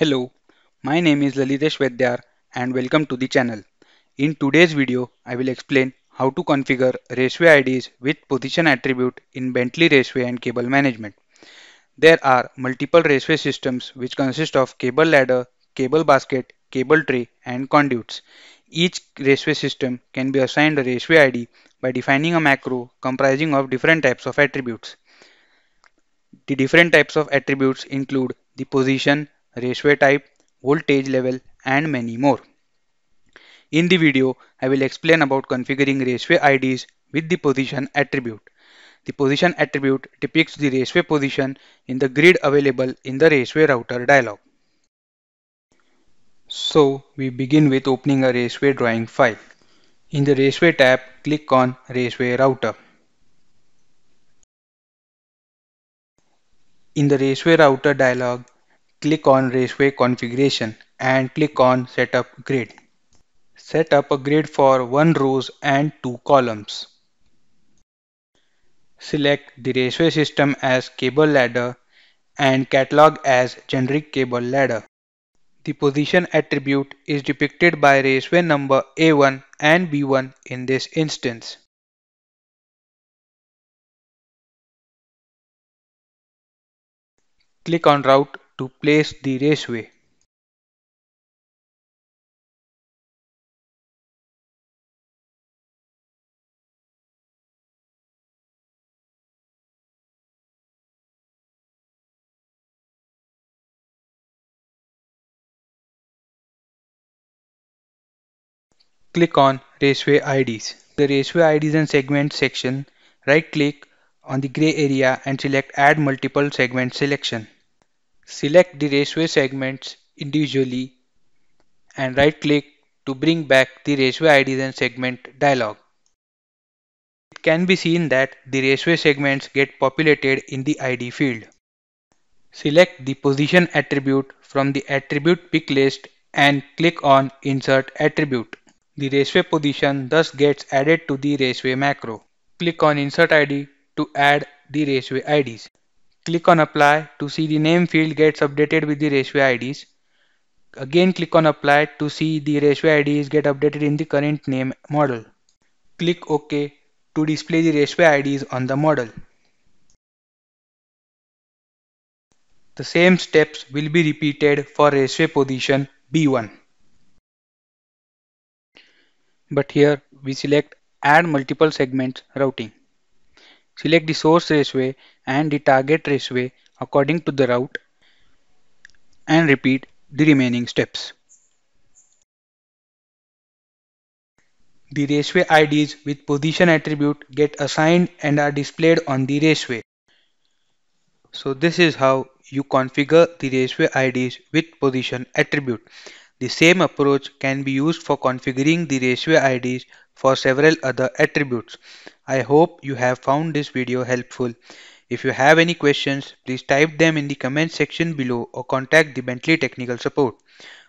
Hello, my name is Lalitesh Vedyar and welcome to the channel. In today's video, I will explain how to configure raceway IDs with position attribute in Bentley Raceway and cable management. There are multiple raceway systems which consist of cable ladder, cable basket, cable tray and conduits. Each raceway system can be assigned a raceway ID by defining a macro comprising of different types of attributes. The different types of attributes include the position, Raceway type, voltage level and many more. In the video, I will explain about configuring raceway IDs with the position attribute. The position attribute depicts the raceway position in the grid available in the raceway router dialog. So we begin with opening a raceway drawing file. In the raceway tab, click on raceway router. In the raceway router dialog, click on Raceway configuration and click on Setup Grid. Set up a grid for 1 rows and 2 columns. Select the raceway system as cable ladder and catalog as generic cable ladder. The position attribute is depicted by raceway number A1 and B1 in this instance. Click on route to place the raceway. click on Raceway IDs. The Raceway IDs and Segments section, right click on the gray area and select Add Multiple Segment Selection. Select the raceway segments individually and right click to bring back the Raceway IDs and segment dialog. It can be seen that the raceway segments get populated in the ID field. Select the position attribute from the attribute pick list and click on insert attribute. The raceway position thus gets added to the raceway macro. Click on insert ID to add the raceway IDs. Click on apply to see the name field gets updated with the ratio IDs. Again click on apply to see the ratio IDs get updated in the current name model. Click OK to display the ratio IDs on the model. The same steps will be repeated for ratio position B1. But here we select add multiple segments routing. Select the source raceway and the target raceway according to the route and repeat the remaining steps. The raceway IDs with position attribute get assigned and are displayed on the raceway. So this is how you configure the raceway IDs with position attribute. The same approach can be used for configuring the ratio IDs for several other attributes. I hope you have found this video helpful. If you have any questions, please type them in the comment section below or contact the Bentley Technical Support.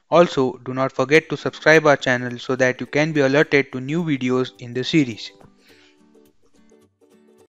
Also, do not forget to subscribe our channel so that you can be alerted to new videos in the series.